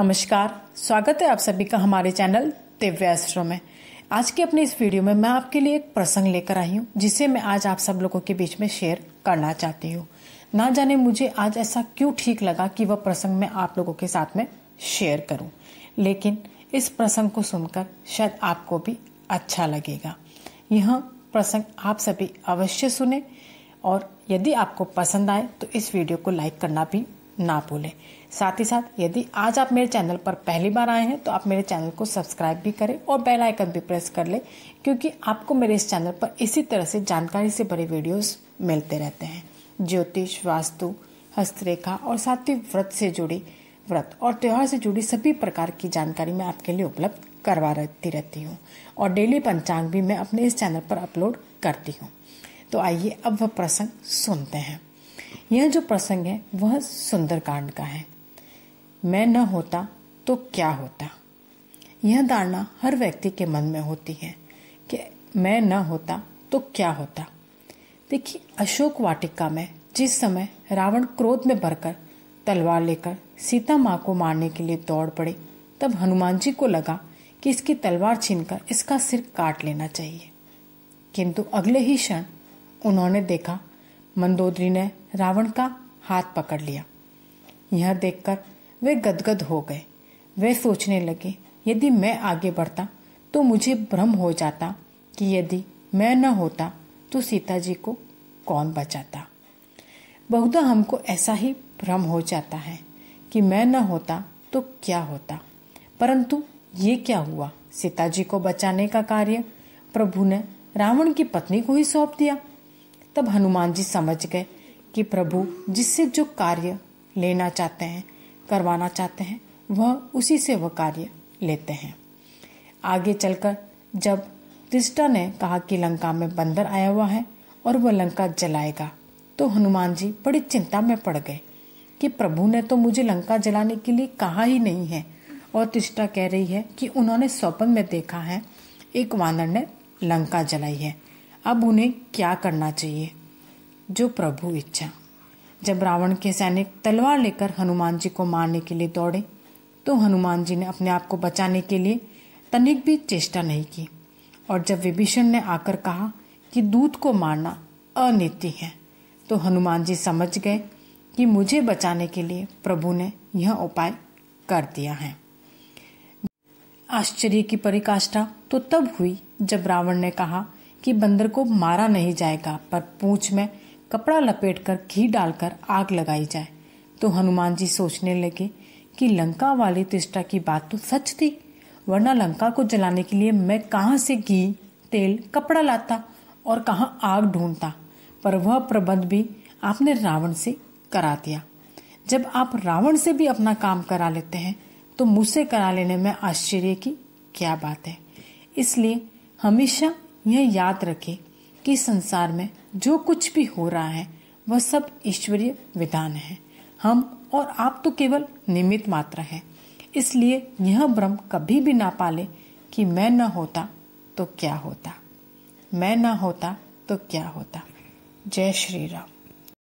नमस्कार स्वागत है आप सभी का हमारे चैनल दिव्यास्ट्रो में आज के अपने इस वीडियो में मैं आपके लिए एक प्रसंग लेकर आई हूँ जिसे मैं आज आप सब लोगों के बीच में शेयर करना चाहती हूँ ना जाने मुझे आज ऐसा क्यों ठीक लगा कि वह प्रसंग मैं आप लोगों के साथ में शेयर करूँ लेकिन इस प्रसंग को सुनकर शायद आपको भी अच्छा लगेगा यह प्रसंग आप सभी अवश्य सुने और यदि आपको पसंद आए तो इस वीडियो को लाइक करना भी ना भूलें साथ ही साथ यदि आज आप मेरे चैनल पर पहली बार आए हैं तो आप मेरे चैनल को सब्सक्राइब भी करें और बेल आइकन भी प्रेस कर लें क्योंकि आपको मेरे इस चैनल पर इसी तरह से जानकारी से भरे वीडियोस मिलते रहते हैं ज्योतिष वास्तु हस्तरेखा और साथ ही व्रत से जुड़ी व्रत और त्यौहार से जुड़ी सभी प्रकार की जानकारी मैं आपके लिए उपलब्ध करवा रहती रहती हूँ और डेली पंचांग भी मैं अपने इस चैनल पर अपलोड करती हूँ तो आइए अब वह प्रसंग सुनते हैं यह जो प्रसंग है वह सुंदरकांड का है मैं न होता तो क्या होता यह धारणा हर व्यक्ति के मन में होती है कि मैं न होता तो क्या होता देखिए अशोक वाटिका में जिस समय रावण क्रोध में भरकर तलवार लेकर सीता माँ को मारने के लिए दौड़ पड़े तब हनुमान जी को लगा कि इसकी तलवार छीनकर इसका सिर काट लेना चाहिए किंतु अगले ही क्षण उन्होंने देखा मंदोदरी ने रावण का हाथ पकड़ लिया यह देखकर वे गदगद हो गए वे सोचने लगे यदि मैं आगे बढ़ता तो मुझे भ्रम हो जाता कि यदि मैं न होता तो सीता जी को कौन बचाता बहुधा हमको ऐसा ही भ्रम हो जाता है कि मैं न होता तो क्या होता परंतु ये क्या हुआ सीता जी को बचाने का कार्य प्रभु ने रावण की पत्नी को ही सौंप दिया तब हनुमान जी समझ गए कि प्रभु जिससे जो कार्य लेना चाहते हैं करवाना चाहते हैं वह उसी से वह कार्य लेते हैं आगे चलकर जब त्रिष्टा ने कहा कि लंका में बंदर आया हुआ है और वह लंका जलाएगा तो हनुमान जी बड़ी चिंता में पड़ गए कि प्रभु ने तो मुझे लंका जलाने के लिए कहा ही नहीं है और त्रिष्टा कह रही है कि उन्होंने स्वप्न में देखा है एक वानर ने लंका जलाई है अब उन्हें क्या करना चाहिए जो प्रभु इच्छा जब रावण के सैनिक तलवार लेकर हनुमान जी को मारने के लिए दौड़े तो हनुमान जी ने अपने आप को बचाने के लिए तनिक भी चेष्टा नहीं की और जब विभीषण ने आकर कहा कि दूध को मारना अनीति है तो हनुमान जी समझ गए कि मुझे बचाने के लिए प्रभु ने यह उपाय कर दिया है आश्चर्य की परिकाष्ठा तो तब हुई जब रावण ने कहा कि बंदर को मारा नहीं जाएगा पर पूछ में कपड़ा लपेटकर घी डालकर आग लगाई जाए तो हनुमान जी सोचने लगे कि लंका वाली तिष्ठा की बात तो सच थी वरना लंका को जलाने के लिए मैं कहाँ से घी तेल कपड़ा लाता और कहाँ आग ढूंढता पर वह प्रबंध भी आपने रावण से करा दिया जब आप रावण से भी अपना काम करा लेते हैं तो मुझसे करा लेने में आश्चर्य की क्या बात है इसलिए हमेशा यह याद रखें कि संसार में जो कुछ भी हो रहा है वह सब ईश्वरीय विधान है हम और आप तो केवल निमित मात्र हैं इसलिए यह भ्रम कभी भी ना पाले कि मैं न होता तो क्या होता मैं न होता तो क्या होता जय श्री राम